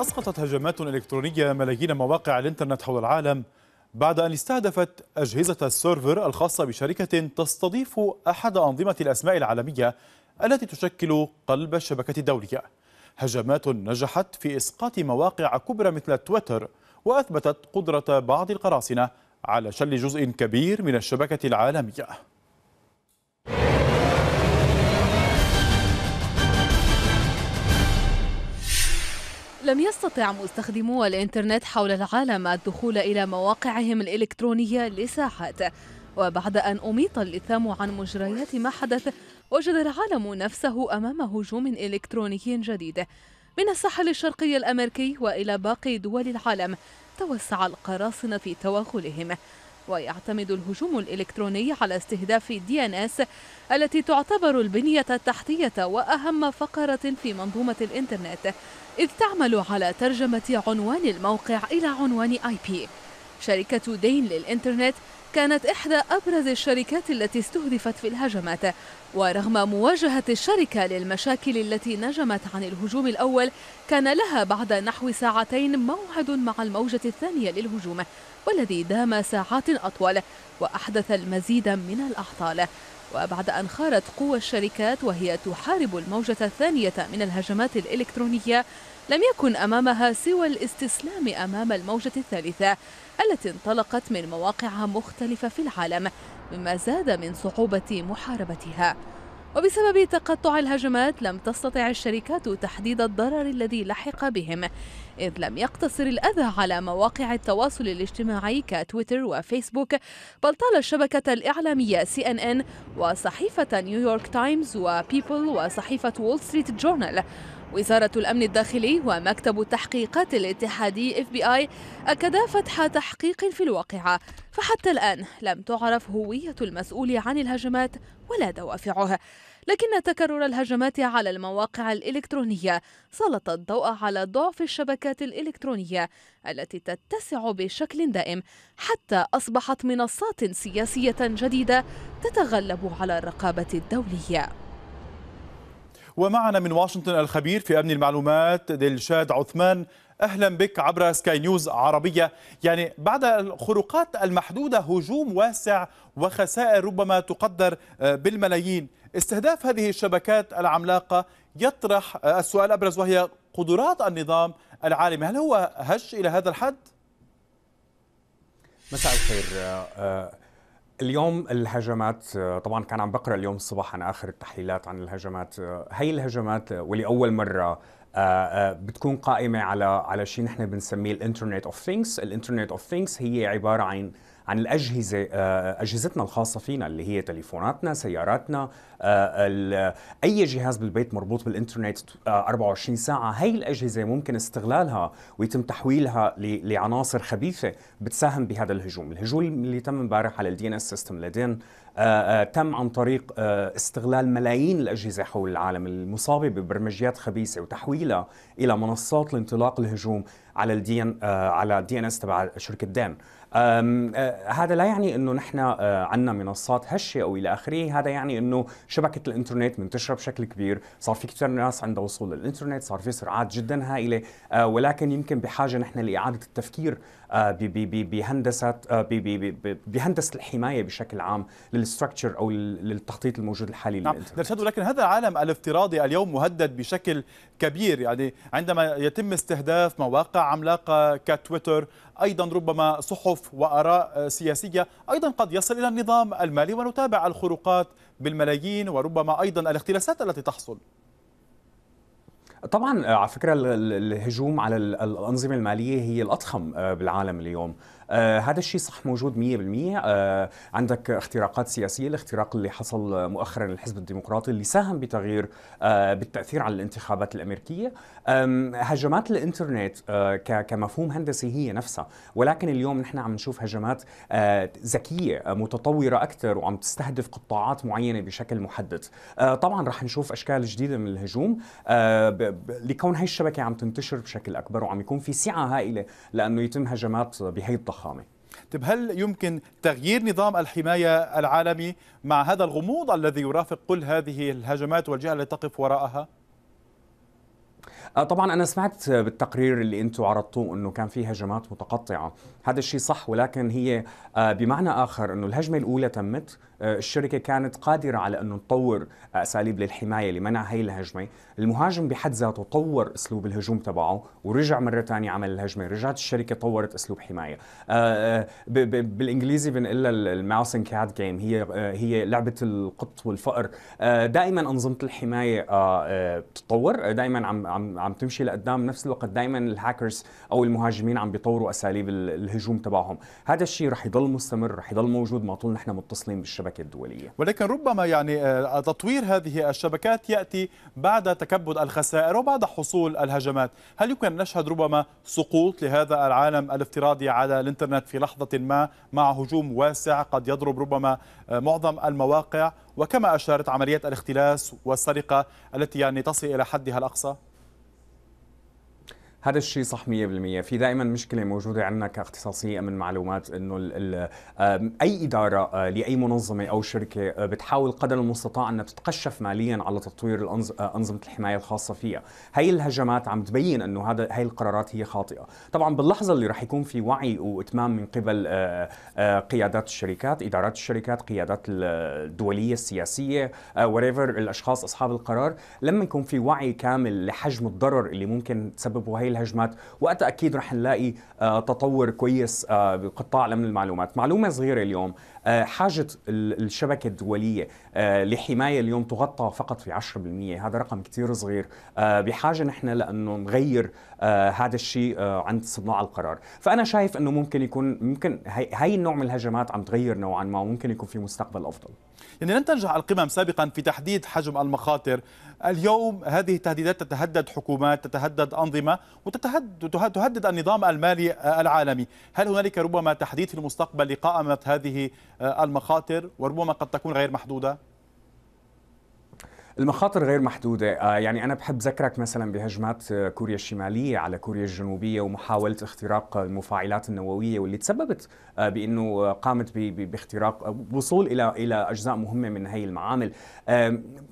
أسقطت هجمات إلكترونية ملايين مواقع الإنترنت حول العالم بعد أن استهدفت أجهزة السيرفر الخاصة بشركة تستضيف أحد أنظمة الأسماء العالمية التي تشكل قلب الشبكة الدولية هجمات نجحت في إسقاط مواقع كبرى مثل تويتر وأثبتت قدرة بعض القراصنة على شل جزء كبير من الشبكة العالمية لم يستطع مستخدمو الإنترنت حول العالم الدخول إلى مواقعهم الإلكترونية لساعات وبعد أن أميط اللثام عن مجريات ما حدث وجد العالم نفسه أمام هجوم إلكتروني جديد من الساحل الشرقي الأمريكي وإلى باقي دول العالم توسع القراصنة في توغلهم ويعتمد الهجوم الإلكتروني على استهداف دي ان اس التي تعتبر البنية التحتية وأهم فقرة في منظومة الإنترنت إذ تعمل على ترجمة عنوان الموقع إلى عنوان آي بي شركة دين للإنترنت كانت إحدى أبرز الشركات التي استهدفت في الهجمات ورغم مواجهة الشركة للمشاكل التي نجمت عن الهجوم الأول كان لها بعد نحو ساعتين موعد مع الموجة الثانية للهجوم والذي دام ساعات أطول وأحدث المزيد من الأعطال وبعد أن خارت قوى الشركات وهي تحارب الموجة الثانية من الهجمات الإلكترونية لم يكن أمامها سوى الاستسلام أمام الموجة الثالثة التي انطلقت من مواقع مختلفة في العالم مما زاد من صعوبة محاربتها وبسبب تقطع الهجمات لم تستطع الشركات تحديد الضرر الذي لحق بهم إذ لم يقتصر الأذى على مواقع التواصل الاجتماعي كتويتر وفيسبوك بل طال الشبكة الإعلامية سي إن إن وصحيفة نيويورك تايمز وبيبل وصحيفة وول ستريت جورنال وزارة الأمن الداخلي ومكتب التحقيقات الاتحادي اف بي اي أكدا فتح تحقيق في الواقعة فحتى الآن لم تعرف هوية المسؤول عن الهجمات ولا دوافعه لكن تكرر الهجمات على المواقع الإلكترونية سلط الضوء على ضعف الشبكات الإلكترونية التي تتسع بشكل دائم حتى أصبحت منصات سياسية جديدة تتغلب على الرقابة الدولية ومعنا من واشنطن الخبير في أمن المعلومات دلشاد عثمان اهلا بك عبر سكاي نيوز عربيه يعني بعد الخروقات المحدوده هجوم واسع وخسائر ربما تقدر آه، بالملايين استهداف هذه الشبكات العملاقه يطرح آه، السؤال الابرز وهي قدرات النظام العالمي هل هو هش الى هذا الحد مساء الخير آه، اليوم الهجمات طبعا كان عم بقرا اليوم الصبح عن اخر التحليلات عن الهجمات هي الهجمات ولاول مره آه، آه، بتكون قائمه على على شيء نحن بنسميه الانترنت اوف ثينكس الانترنت اوف ثينكس هي عباره عن عن الاجهزه آه، اجهزتنا الخاصه فينا اللي هي تليفوناتنا سياراتنا اي جهاز بالبيت مربوط بالانترنت 24 ساعه هي الاجهزه ممكن استغلالها ويتم تحويلها لعناصر خبيثه بتساهم بهذا الهجوم الهجوم اللي تم امبارح على الدي ان اس سيستم لدين آه، آه، تم عن طريق آه، استغلال ملايين الأجهزة حول العالم المصابة ببرمجيات خبيثة وتحويلها إلى منصات لانطلاق الهجوم على الدي على الدي ان اس تبع شركة دان أه، هذا لا يعني انه نحن أه، عندنا منصات هشه او الى اخره، هذا يعني انه شبكه الانترنت منتشره بشكل كبير، صار في كثير ناس عندها وصول للانترنت، صار في سرعات جدا هائله، أه، ولكن يمكن بحاجه نحن لاعاده التفكير بهندسه بهندسه الحمايه بشكل عام للستركتشر او للتخطيط الموجود الحالي نعم نرشد لكن هذا العالم الافتراضي اليوم مهدد بشكل كبير يعني عندما يتم استهداف مواقع عملاقه كتويتر ايضا ربما صحف صحف وآراء سياسية أيضا قد يصل إلى النظام المالي ونتابع الخروقات بالملايين وربما أيضا الاختلاسات التي تحصل طبعا على فكره الهجوم على الانظمه الماليه هي الاضخم آه، بالعالم اليوم آه، هذا الشيء صح موجود 100% آه، عندك اختراقات سياسيه الاختراق اللي حصل مؤخرا للحزب الديمقراطي اللي ساهم بتغيير آه، بالتاثير على الانتخابات الامريكيه هجمات الانترنت كمفهوم هندسي هي نفسها ولكن اليوم نحن عم نشوف هجمات ذكيه متطوره اكثر وعم تستهدف قطاعات معينه بشكل محدد طبعا رح نشوف اشكال جديده من الهجوم لكون هاي الشبكه عم تنتشر بشكل اكبر وعم يكون في سعه هائله لانه يتم هجمات بهي الضحية. الضخامه طيب هل يمكن تغيير نظام الحماية العالمي مع هذا الغموض الذي يرافق كل هذه الهجمات والجهة التي تقف وراءها؟ آه، طبعا انا سمعت بالتقرير اللي انتم عرضتوه انه كان في هجمات متقطعه هذا الشيء صح ولكن هي آه، بمعنى اخر انه الهجمه الاولى تمت آه، الشركة كانت قادرة على أنه تطور أساليب للحماية لمنع هي الهجمة المهاجم بحد ذاته طور أسلوب الهجوم تبعه ورجع مرة ثانية عمل الهجمة رجعت الشركة طورت أسلوب حماية آه، آه، بالإنجليزي بنقلها الماوس اند كات جيم هي هي لعبة القط والفأر دائما أنظمة الحماية تتطور دائما عم عم عم تمشي لقدام نفس الوقت دائما الهاكرز أو المهاجمين عم بيطوروا أساليب الهجوم تبعهم هذا الشيء رح يضل مستمر رح يضل موجود ما طول نحن متصلين بالشبكة الشبكه الدوليه ولكن ربما يعني آه، تطوير هذه الشبكات ياتي بعد تكبد الخسائر وبعد حصول الهجمات هل يمكن نشهد ربما سقوط لهذا العالم الافتراضي على الانترنت في لحظه ما مع هجوم واسع قد يضرب ربما آه، معظم المواقع وكما اشارت عمليات الاختلاس والسرقه التي يعني تصل الى حدها الاقصى هذا الشيء صح 100% في دائما مشكله موجوده عندنا كاختصاصيه من معلومات انه اي اداره آه، لاي منظمه او شركه آه، بتحاول قدر المستطاع انها تتقشف ماليا على تطوير آه، انظمه الحمايه الخاصه فيها هي الهجمات عم تبين انه هذا هي القرارات هي خاطئه طبعا باللحظه اللي راح يكون في وعي واتمام من قبل قيادات الشركات ادارات الشركات قيادات الدوليه السياسيه وريفر الاشخاص اصحاب القرار لما يكون في وعي كامل لحجم الضرر اللي ممكن تسببه هي الهجمات وقتها اكيد رح نلاقي آه، تطور كويس آه، بقطاع الامن المعلومات معلومه صغيره اليوم آه، حاجة الشبكة الدولية آه، لحماية اليوم تغطى فقط في 10% هذا رقم كثير صغير آه، بحاجة نحن لأنه نغير هذا الشيء عند صناع القرار فأنا شايف أنه ممكن يكون ممكن هاي النوع من الهجمات عم تغير نوعا ما وممكن يكون في مستقبل أفضل يعني لم تنجح القمم سابقا في تحديد حجم المخاطر اليوم هذه التهديدات تتهدد حكومات تتهدد أنظمة وتهدد النظام المالي العالمي هل هنالك ربما تحديد في المستقبل لقائمة هذه آه، المخاطر وربما قد تكون غير محدوده المخاطر غير محدودة آه، يعني أنا بحب ذكرك مثلا بهجمات آه، كوريا الشمالية على كوريا الجنوبية ومحاولة اختراق المفاعلات النووية واللي تسببت آه، بأنه قامت باختراق وصول إلى إلى أجزاء مهمة من هي المعامل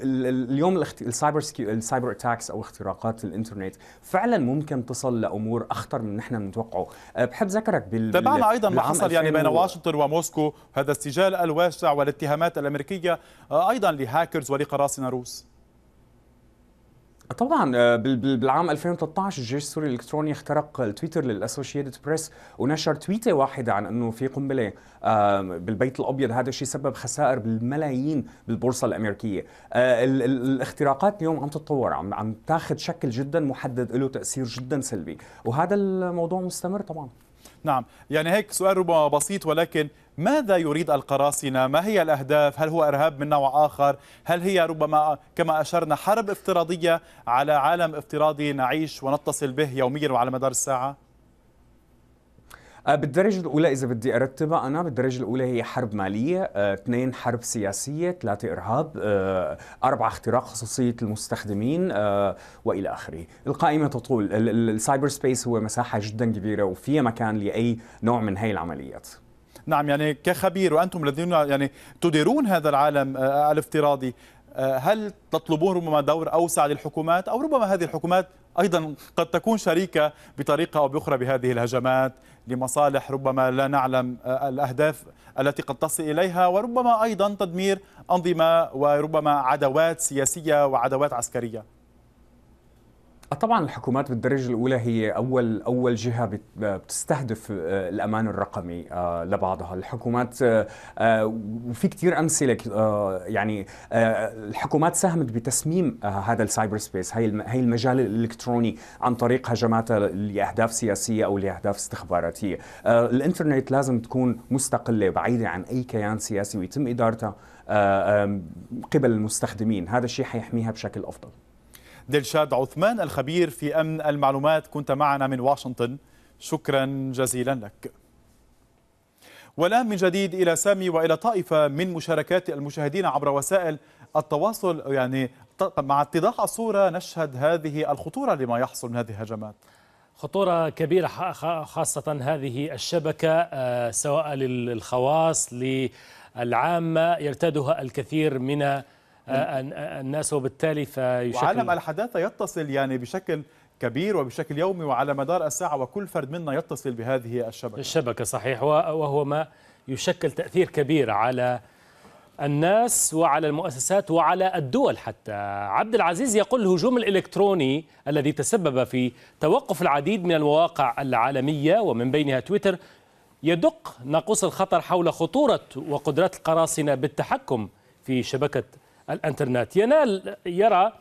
اليوم السايبر السايبر اتاكس أو اختراقات الإنترنت فعلا ممكن تصل لأمور أخطر من نحن بنتوقعه بحب ذكرك بال تابعنا أيضا ما حصل يعني بين واشنطن وموسكو هذا السجال الواسع والاتهامات الأمريكية أيضا لهاكرز ولقراصنة روس طبعا آه، بالعام 2013 الجيش السوري الالكتروني اخترق التويتر للاسوشيتد بريس ونشر تويته واحده عن انه في قنبله بالبيت الابيض هذا الشيء سبب خسائر بالملايين بالبورصه الامريكيه آه، الاختراقات اليوم عم تتطور عم عم تاخذ شكل جدا محدد له تاثير جدا سلبي وهذا الموضوع مستمر طبعا نعم يعني هيك سؤال ربما بسيط ولكن ماذا يريد القراصنة؟ ما هي الأهداف؟ هل هو إرهاب من نوع آخر؟ هل هي ربما كما أشرنا حرب افتراضية على عالم افتراضي نعيش ونتصل به يوميا وعلى مدار الساعة؟ آه، بالدرجة الأولى إذا بدي أرتبها أنا بالدرجة الأولى هي حرب مالية آه، اثنين حرب سياسية ثلاثة إرهاب آه، أربعة اختراق خصوصية المستخدمين وإلى آخره القائمة تطول السايبر سبيس هو مساحة جدا كبيرة وفيها مكان لأي نوع من هي العمليات نعم يعني كخبير وانتم الذين يعني تديرون هذا العالم الافتراضي آه، هل تطلبون ربما دور أوسع للحكومات أو ربما هذه الحكومات أيضا قد تكون شريكة بطريقة أو بأخرى بهذه الهجمات لمصالح ربما لا نعلم آه، الأهداف التي قد تصل إليها وربما أيضا تدمير أنظمة وربما عدوات سياسية وعدوات عسكرية طبعا الحكومات بالدرجه الاولى هي اول اول جهه بتستهدف آه، الامان الرقمي آه، لبعضها الحكومات آه، وفي كثير امثله يعني الحكومات ساهمت بتسميم هذا السايبر سبيس هي المجال الالكتروني عن طريق هجماتها لاهداف سياسيه او لاهداف استخباراتيه الانترنت لازم تكون مستقله بعيده عن اي كيان سياسي ويتم ادارتها قبل المستخدمين هذا الشيء حيحميها بشكل افضل دلشاد عثمان الخبير في أمن المعلومات كنت معنا من واشنطن شكرا جزيلا لك والآن من جديد إلى سامي وإلى طائفة من مشاركات المشاهدين عبر وسائل التواصل يعني مع اتضاح الصورة نشهد هذه الخطورة لما يحصل من هذه الهجمات خطورة كبيرة خاصة هذه الشبكة آه، سواء للخواص للعامة يرتادها الكثير من نعم. آه، آه، الناس وبالتالي فيشكل وعالم الحداثة يتصل يعني بشكل كبير وبشكل يومي وعلى مدار الساعة وكل فرد منا يتصل بهذه الشبكة الشبكة صحيح وهو ما يشكل تأثير كبير على الناس وعلى المؤسسات وعلى الدول حتى عبد العزيز يقول الهجوم الإلكتروني الذي تسبب في توقف العديد من المواقع العالمية ومن بينها تويتر يدق ناقوس الخطر حول خطورة وقدرات القراصنة بالتحكم في شبكة الانترنت ينال يرى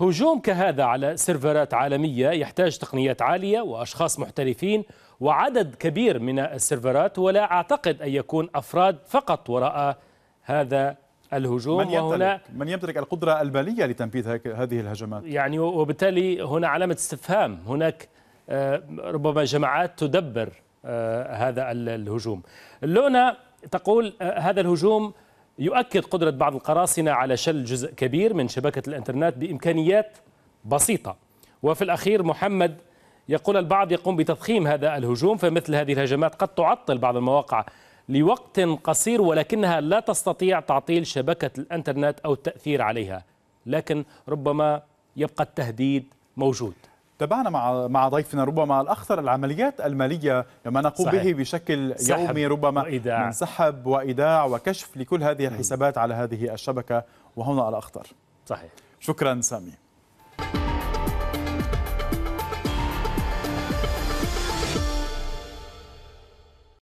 هجوم كهذا على سيرفرات عالمية يحتاج تقنيات عالية وأشخاص محترفين وعدد كبير من السيرفرات ولا أعتقد أن يكون أفراد فقط وراء هذا الهجوم من يمتلك, وهنا من يمتلك القدرة المالية لتنفيذ هذه الهجمات يعني وبالتالي هنا علامة استفهام هناك آه، ربما جماعات تدبر آه، هذا الهجوم لونا تقول آه، هذا الهجوم يؤكد قدرة بعض القراصنة على شل جزء كبير من شبكة الإنترنت بإمكانيات بسيطة وفي الأخير محمد يقول البعض يقوم بتضخيم هذا الهجوم فمثل هذه الهجمات قد تعطل بعض المواقع لوقت قصير ولكنها لا تستطيع تعطيل شبكة الإنترنت أو التأثير عليها لكن ربما يبقى التهديد موجود تابعنا مع مع ضيفنا ربما الاخطر العمليات الماليه ما نقوم صحيح. به بشكل يومي ربما وإداع. من سحب وايداع وكشف لكل هذه الحسابات على هذه الشبكه وهنا الاخطر صحيح شكرا سامي